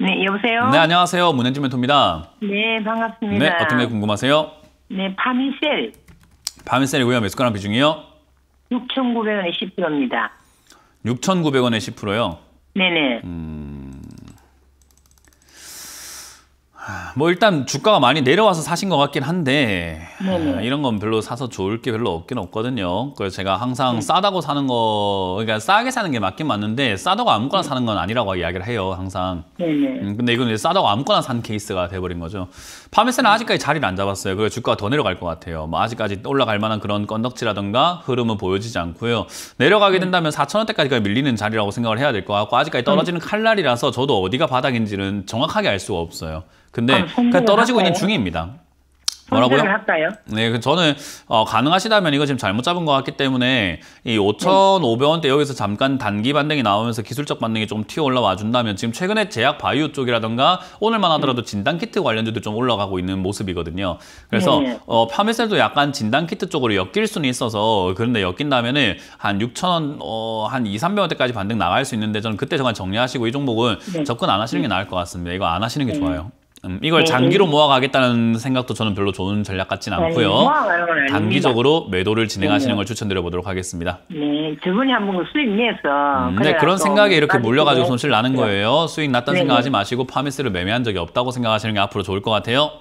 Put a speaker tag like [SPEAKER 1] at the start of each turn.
[SPEAKER 1] 네, 여보세요? 네, 안녕하세요. 문현진 멘토입니다. 네, 반갑습니다. 네, 어떤 게 궁금하세요? 네, 파미셀. 파미셀이고요. 몇수가랑 비중이요? 6,900원에 10%입니다. 6,900원에 10%요? 네네. 음... 뭐 일단 주가가 많이 내려와서 사신 것 같긴 한데 아, 이런 건 별로 사서 좋을 게 별로 없긴 없거든요. 그래서 제가 항상 네. 싸다고 사는 거 그러니까 싸게 사는 게 맞긴 맞는데 싸다고 아무거나 네. 사는 건 아니라고 이야기를 해요 항상. 음, 근데 이건 이제 싸다고 아무거나 산 케이스가 돼버린 거죠. 파메스는 네. 아직까지 자리를 안 잡았어요. 그래서 주가가 더 내려갈 것 같아요. 뭐 아직까지 올라갈 만한 그런 건덕지라든가 흐름은 보여지지 않고요. 내려가게 네. 된다면 4천 원대까지 밀리는 자리라고 생각을 해야 될 것 같고 아직까지 네. 떨어지는 칼날이라서 저도 어디가 바닥인지는 정확하게 알 수가 없어요. 근데 그러니까 떨어지고 할까요? 있는 중입니다. 뭐라고요? 할까요? 네, 그 저는 어, 가능하시다면 이거 지금 잘못 잡은 것 같기 때문에 이 5,500원대 여기서 잠깐 단기 반등이 나오면서 기술적 반등이 좀 튀어 올라와 준다면 지금 최근에 제약 바이오 쪽이라든가 오늘만 하더라도 음. 진단키트 관련주도 좀 올라가고 있는 모습이거든요. 그래서 네. 어, 파메셀도 약간 진단키트 쪽으로 엮일 수는 있어서 그런데 엮인다면은 한 6,000원, 어, 한 2, 300원대까지 반등 나갈 수 있는데 저는 그때 저만 정리하시고 이 종목은 네. 접근 안 하시는 게 음. 나을 것 같습니다. 이거 안 하시는 게 네. 좋아요. 음, 이걸 네, 네. 장기로 모아가겠다는 생각도 저는 별로 좋은 전략 같진 네, 않고요. 단기적으로 매도를 진행하시는 걸 추천드려 보도록 하겠습니다. 네, 저번에 한번 수익 내서 음, 네, 그런 생각에 이렇게 몰려가지고 손실 나는 거예요. 수익 났다는 생각하지 마시고 파미스를 매매한 적이 없다고 생각하시는 게 앞으로 좋을 것 같아요.